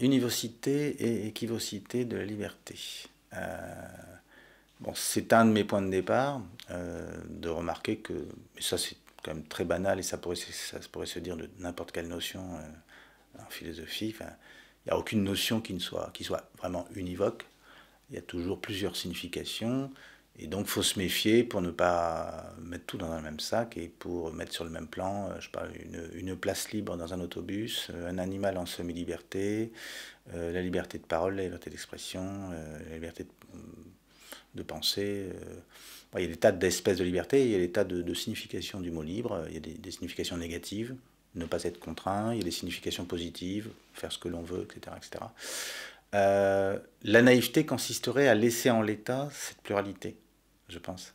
univocité et équivocité de la liberté. Euh, bon, c'est un de mes points de départ, euh, de remarquer que, ça c'est quand même très banal et ça pourrait, pourrait se dire de n'importe quelle notion euh, en philosophie, il n'y a aucune notion qui, ne soit, qui soit vraiment univoque, il y a toujours plusieurs significations, et donc, faut se méfier pour ne pas mettre tout dans le même sac et pour mettre sur le même plan, euh, je parle, une, une place libre dans un autobus, euh, un animal en semi-liberté, euh, la liberté de parole, la liberté d'expression, la liberté de, penser. il y a des tas d'espèces de liberté, il y a des tas de, significations du mot libre, il y a des, des, significations négatives, ne pas être contraint, il y a des significations positives, faire ce que l'on veut, etc. la naïveté consisterait à laisser en l'état cette pluralité je pense.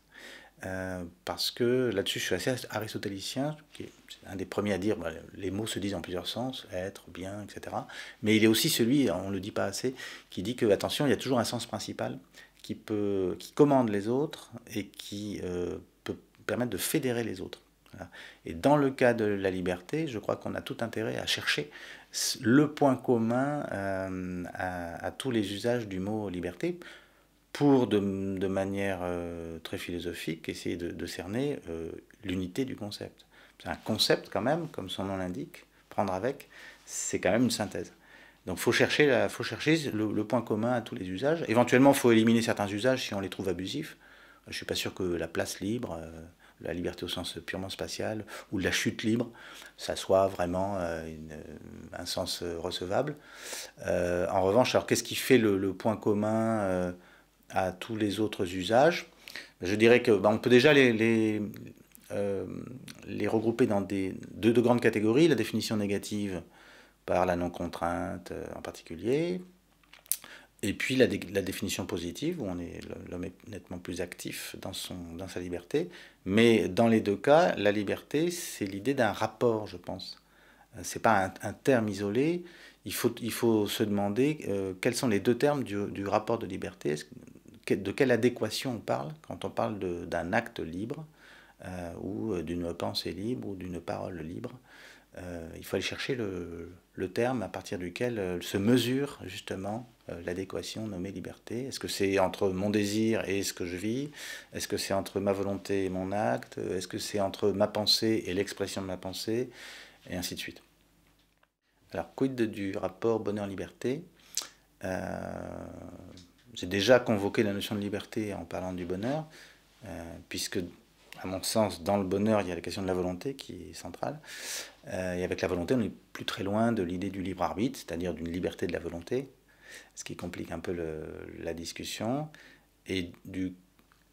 Euh, parce que là-dessus, je suis assez aristotélicien, qui est un des premiers à dire bah, les mots se disent en plusieurs sens, être, bien, etc. Mais il est aussi celui, on ne le dit pas assez, qui dit que, attention, il y a toujours un sens principal qui, peut, qui commande les autres et qui euh, peut permettre de fédérer les autres. Et dans le cas de la liberté, je crois qu'on a tout intérêt à chercher le point commun euh, à tous les usages du mot liberté pour, de, manière euh, très philosophique, essayer de, cerner euh, l'unité du concept. C'est un concept quand même, comme son nom l'indique, prendre avec, c'est quand même une synthèse. Donc il faut chercher, faut chercher le, point commun à tous les usages. Éventuellement, il faut éliminer certains usages si on les trouve abusifs. Je ne suis pas sûr que la place libre, euh, la liberté au sens purement spatial, ou la chute libre, ça soit vraiment un sens recevable. en revanche, alors qu'est-ce qui fait le point commun à tous les autres usages, je dirais que ben, on peut déjà les, euh, les, regrouper dans des, deux, deux, grandes catégories, la définition négative par la non-contrainte euh, en particulier, et puis la, définition positive, où l'homme est nettement plus actif dans, son, dans sa liberté. Mais dans les deux cas, la liberté, c'est l'idée d'un rapport, je pense. Euh, c'est pas un, terme isolé. Il faut, il faut se demander quels sont les deux termes du rapport de liberté de quelle adéquation on parle quand on parle d'un acte libre euh, ou euh, d'une pensée libre ou d'une parole libre. Euh, il faut aller chercher le, terme à partir duquel se mesure justement l'adéquation nommée liberté. Est-ce que c'est entre mon désir et ce que je vis Est-ce que c'est entre ma volonté et mon acte Est-ce que c'est entre ma pensée et l'expression de ma pensée Et ainsi de suite. Alors, quid du rapport bonheur-liberté j'ai déjà convoqué la notion de liberté en parlant du bonheur, euh, puisque, à mon sens, dans le bonheur, il y a la question de la volonté qui est centrale. Euh, et avec la volonté, on n'est plus très loin de l'idée du libre arbitre, c'est-à-dire d'une liberté de la volonté, ce qui complique un peu la discussion. Et du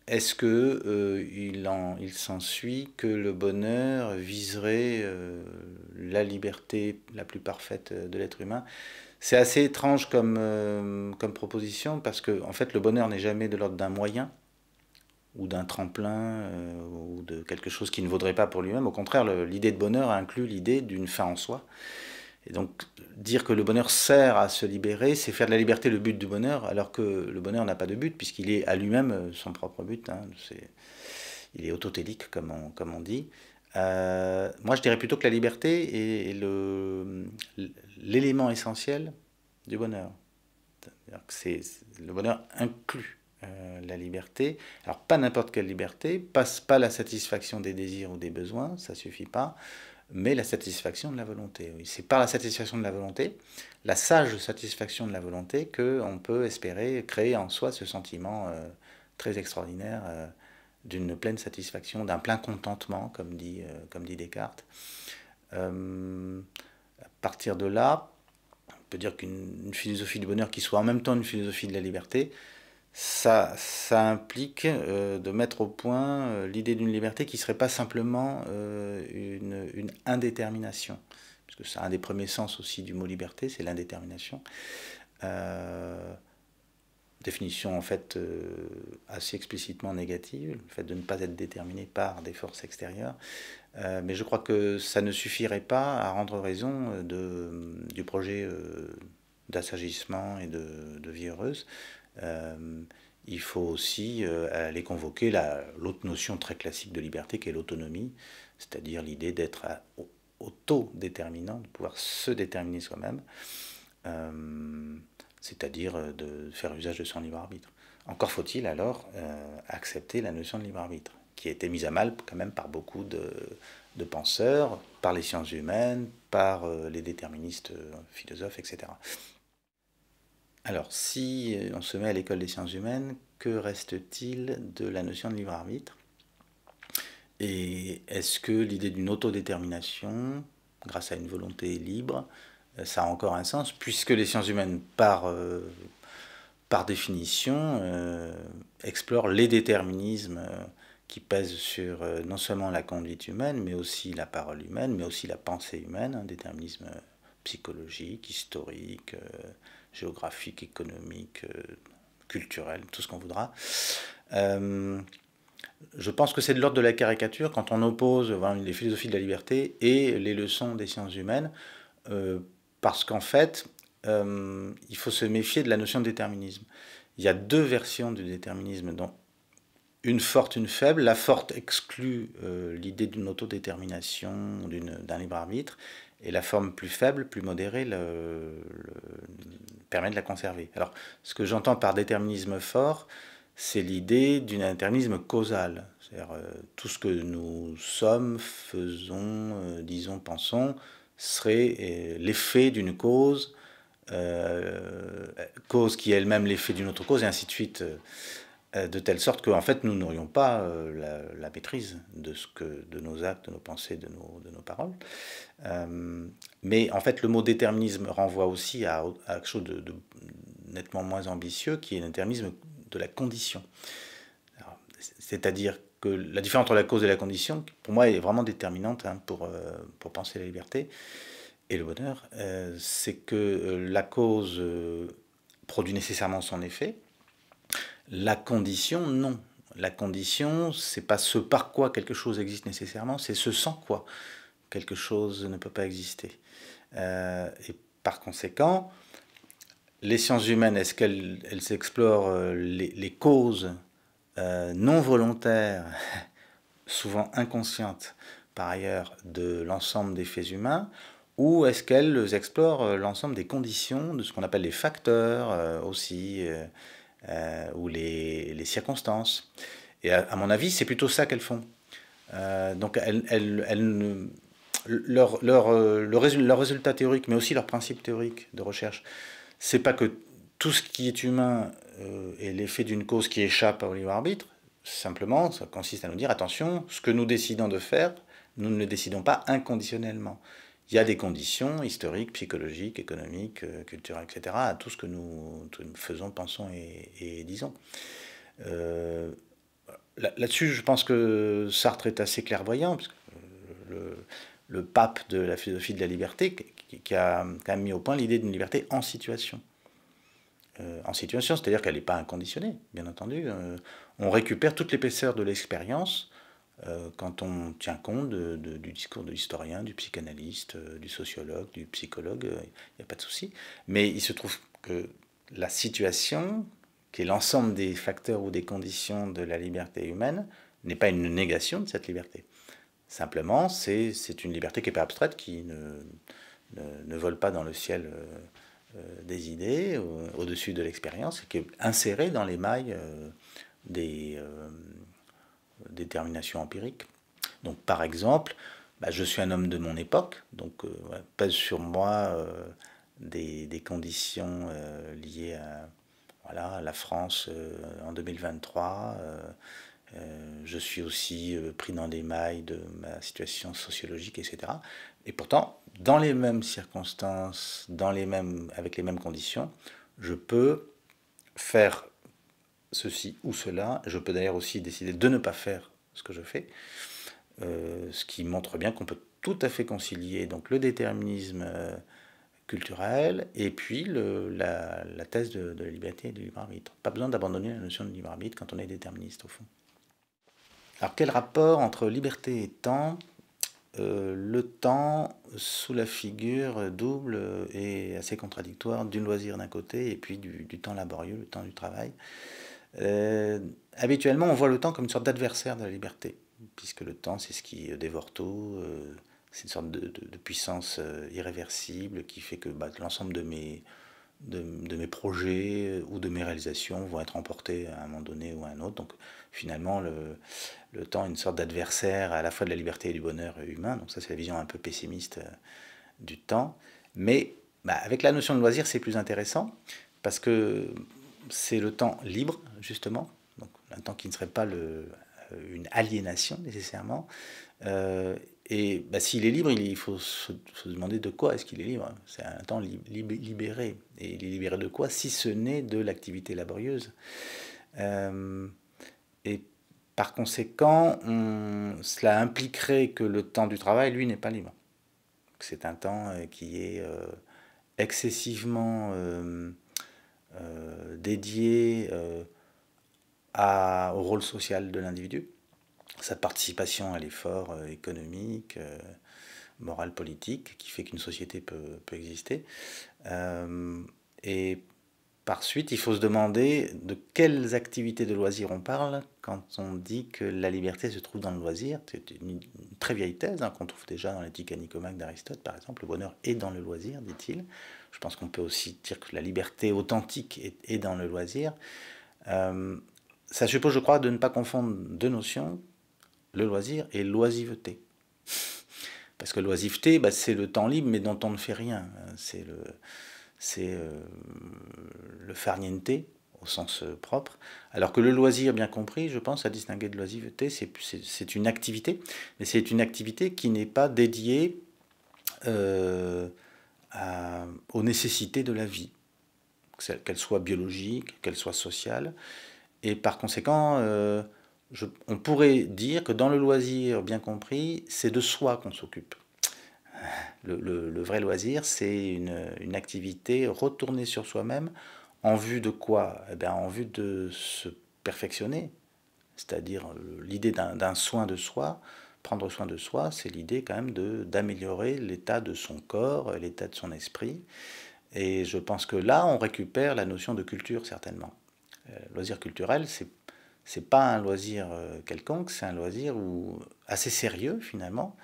est-ce que euh, il, il s'ensuit que le bonheur viserait la liberté la plus parfaite de l'être humain c'est assez étrange comme, euh, proposition parce que, fait, le bonheur n'est jamais de l'ordre d'un moyen ou d'un tremplin euh, ou de quelque chose qui ne vaudrait pas pour lui-même. Au contraire, l'idée de bonheur inclut l'idée d'une fin en soi. Et donc, dire que le bonheur sert à se libérer, c'est faire de la liberté le but du bonheur, alors que le bonheur n'a pas de but, puisqu'il est à lui-même euh, son propre but. Hein. il est autotélique, comme on dit. Euh, moi, je dirais plutôt que la liberté est, l'élément essentiel du bonheur. C'est le bonheur inclut euh, la liberté. Alors, pas n'importe quelle liberté, pas la satisfaction des désirs ou des besoins, ça suffit pas, mais la satisfaction de la volonté. C'est par la satisfaction de la volonté, la sage satisfaction de la volonté, qu'on peut espérer créer en soi ce sentiment euh, très extraordinaire d'une pleine satisfaction, d'un plein contentement, comme dit, euh, comme dit Descartes. Euh, à partir de là, on peut dire qu'une philosophie du bonheur qui soit en même temps une philosophie de la liberté, ça, ça implique euh, de mettre au point l'idée d'une liberté qui ne serait pas simplement une, une, indétermination, puisque c'est un des premiers sens aussi du mot liberté, c'est l'indétermination définition en fait euh, assez explicitement négative, le fait de ne pas être déterminé par des forces extérieures. Euh, mais je crois que ça ne suffirait pas à rendre raison euh, de, du projet d'assagissement et de, vie heureuse. il faut aussi aller convoquer l'autre notion très classique de liberté qui est l'autonomie, c'est-à-dire l'idée d'être autodéterminant, de pouvoir se déterminer soi-même c'est-à-dire euh, de faire usage de son libre arbitre. Encore faut-il alors euh, accepter la notion de libre arbitre, qui a été mise à mal quand même par beaucoup de, penseurs, par les sciences humaines, par euh, les déterministes philosophes, etc. Alors, si on se met à l'école des sciences humaines, que reste-t-il de la notion de libre arbitre Et est-ce que l'idée d'une autodétermination, grâce à une volonté libre, euh, ça a encore un sens, puisque les sciences humaines, par, euh, par définition, euh, explorent les déterminismes qui pèsent sur non seulement la conduite humaine, mais aussi la parole humaine, mais aussi la pensée humaine, hein, déterminisme psychologique, historique, géographique, économique, culturel, tout ce qu'on voudra. je pense que c'est de l'ordre de la caricature quand on oppose les philosophies de la liberté et les leçons des sciences humaines parce qu'en fait, euh, il faut se méfier de la notion de déterminisme. Il y a deux versions du déterminisme, dont une forte, une faible. La forte exclut euh, l'idée d'une autodétermination, d'un libre arbitre, et la forme plus faible, plus modérée, permet de la conserver. Alors, ce que j'entends par déterminisme fort, c'est l'idée d'un déterminisme causal. C'est-à-dire, euh, tout ce que nous sommes, faisons, disons, pensons, serait euh, l'effet d'une cause, euh, cause qui est elle-même l'effet d'une autre cause, et ainsi de suite, euh, de telle sorte qu'en fait, nous n'aurions pas la, maîtrise de, ce que, de nos actes, de nos pensées, de nos, de nos paroles. mais en fait, le mot déterminisme renvoie aussi à, quelque chose de, nettement moins ambitieux, qui est le déterminisme de la condition. C'est-à-dire que la différence entre la cause et la condition, pour moi, est vraiment déterminante hein, pour, euh, pour penser la liberté et le bonheur, euh, c'est que euh, la cause produit nécessairement son effet, la condition, non. La condition, c'est pas ce par quoi quelque chose existe nécessairement, c'est ce sans quoi quelque chose ne peut pas exister. et par conséquent, les sciences humaines, est-ce qu'elles elles explorent les, les causes euh, non volontaire, souvent inconsciente par ailleurs, de l'ensemble des faits humains ou est-ce qu'elles explorent euh, l'ensemble des conditions, de ce qu'on appelle les facteurs euh, aussi, ou les, circonstances Et à, mon avis, c'est plutôt ça qu'elles font. donc, leur, résultat, leur résultat théorique, mais aussi leur principe théorique de recherche, c'est pas que tout ce qui est humain est euh, l'effet d'une cause qui échappe au libre arbitre. Simplement, ça consiste à nous dire attention, ce que nous décidons de faire, nous ne le décidons pas inconditionnellement. Il y a des conditions historiques, psychologiques, économiques, euh, culturelles, etc., à tout ce que nous faisons, pensons et, disons. Euh, là-dessus, je pense que Sartre est assez clairvoyant, parce le, pape de la philosophie de la liberté, qui, qui a quand même mis au point l'idée d'une liberté en situation. Euh, en situation, c'est-à-dire qu'elle n'est pas inconditionnée, bien entendu. Euh, on récupère toute l'épaisseur de l'expérience euh, quand on tient compte du discours de l'historien, du psychanalyste, du sociologue, du psychologue, il n'y a pas de souci. Mais il se trouve que la situation, qui est l'ensemble des facteurs ou des conditions de la liberté humaine, n'est pas une négation de cette liberté. Simplement, c'est une liberté qui n'est pas abstraite, qui ne, ne, ne, vole pas dans le ciel. Euh, des idées au-dessus de l'expérience qui est insérée dans les mailles euh, euh, des déterminations empiriques. Donc par exemple, bah, je suis un homme de mon époque, donc euh, pèse sur moi des, conditions liées à, voilà, à la France en 2023, euh, je suis aussi euh, pris dans les mailles de ma situation sociologique, etc. Et pourtant, dans les mêmes circonstances, dans les mêmes, avec les mêmes conditions, je peux faire ceci ou cela. Je peux d'ailleurs aussi décider de ne pas faire ce que je fais, euh, ce qui montre bien qu'on peut tout à fait concilier donc le déterminisme culturel et puis la, thèse de, de, la liberté et du libre arbitre. Pas besoin d'abandonner la notion de libre arbitre quand on est déterministe au fond. Alors quel rapport entre liberté et temps euh, Le temps sous la figure double et assez contradictoire du loisir d'un côté et puis du, temps laborieux, le temps du travail. Euh, habituellement, on voit le temps comme une sorte d'adversaire de la liberté, puisque le temps, c'est ce qui euh, dévore tout, c'est une sorte de, puissance irréversible qui fait que bah, l'ensemble de mes, de, mes projets ou de mes réalisations vont être emportés à un moment donné ou à un autre. Donc, finalement, le, temps est une sorte d'adversaire à la fois de la liberté et du bonheur humain. Donc ça, c'est la vision un peu pessimiste euh, du temps. Mais bah, avec la notion de loisir, c'est plus intéressant parce que c'est le temps libre, justement, donc un temps qui ne serait pas le, euh, une aliénation nécessairement. Euh, et bah, s'il est libre, il faut se, demander de quoi est-ce qu'il est libre. C'est un temps libéré. Et il est libéré de quoi si ce n'est de l'activité laborieuse et par conséquent, cela impliquerait que le temps du travail, lui, n'est pas libre. C'est un temps euh, qui est euh, excessivement euh, dédié à, au rôle social de l'individu, sa participation à l'effort économique, moral, politique, qui fait qu'une société peut, peut exister. et par suite, il faut se demander de quelles activités de loisir on parle quand on dit que la liberté se trouve dans le loisir. C'est une très vieille thèse hein, qu'on trouve déjà dans l'éthique anicomaque d'Aristote, par exemple. Le bonheur est dans le loisir, dit-il. Je pense qu'on peut aussi dire que la liberté authentique est, dans le loisir. Euh, ça suppose, je crois, de ne pas confondre deux notions, le loisir et l'oisiveté. Parce que l'oisiveté, bah, c'est le temps libre, mais dont on ne fait rien. C'est le c'est euh, le farniente au sens euh, propre, alors que le loisir, bien compris, je pense à distinguer de l'oisiveté, c'est une activité, mais c'est une activité qui n'est pas dédiée euh, aux nécessités de la vie, qu'elle soit biologique, qu'elle soit sociale, et par conséquent, on pourrait dire que dans le loisir, bien compris, c'est de soi qu'on s'occupe. Le, vrai loisir, c'est une, activité retournée sur soi-même en vue de quoi eh bien, En vue de se perfectionner, c'est-à-dire euh, l'idée d'un soin de soi. Prendre soin de soi, c'est l'idée quand même d'améliorer l'état de son corps, l'état de son esprit. Et je pense que là, on récupère la notion de culture, certainement. Le euh, loisir culturel, c'est n'est pas un loisir euh, quelconque, c'est un loisir ou assez sérieux, finalement,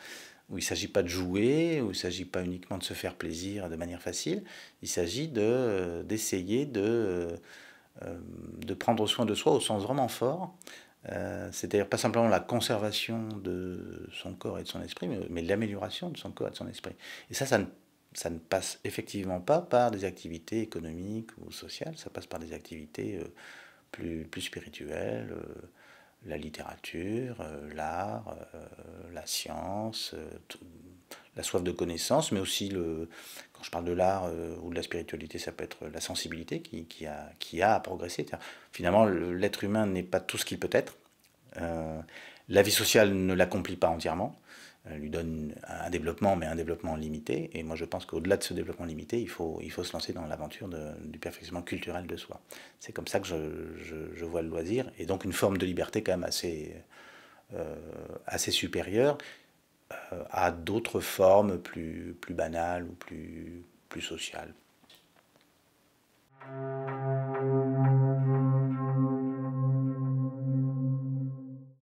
où il ne s'agit pas de jouer, où il ne s'agit pas uniquement de se faire plaisir de manière facile, il s'agit euh, d'essayer de, euh, euh, de, prendre soin de soi au sens vraiment fort, c'est-à-dire pas simplement la conservation de son corps et de son esprit, mais, l'amélioration de son corps et de son esprit. Et ça, ça ne, ça ne, passe effectivement pas par des activités économiques ou sociales, ça passe par des activités plus, plus spirituelles la littérature, euh, l'art, euh, la science, euh, la soif de connaissance, mais aussi, le, quand je parle de l'art ou de la spiritualité, ça peut être la sensibilité qui, a, qui a, à progresser. Finalement, l'être humain n'est pas tout ce qu'il peut être. la vie sociale ne l'accomplit pas entièrement. Euh, lui donne un développement, mais un développement limité. Et moi, je pense qu'au-delà de ce développement limité, il faut, il faut se lancer dans l'aventure du perfectionnement culturel de soi. C'est comme ça que je, vois le loisir, et donc une forme de liberté quand même assez, euh, assez supérieure euh, à d'autres formes plus, plus banales ou plus, plus sociales.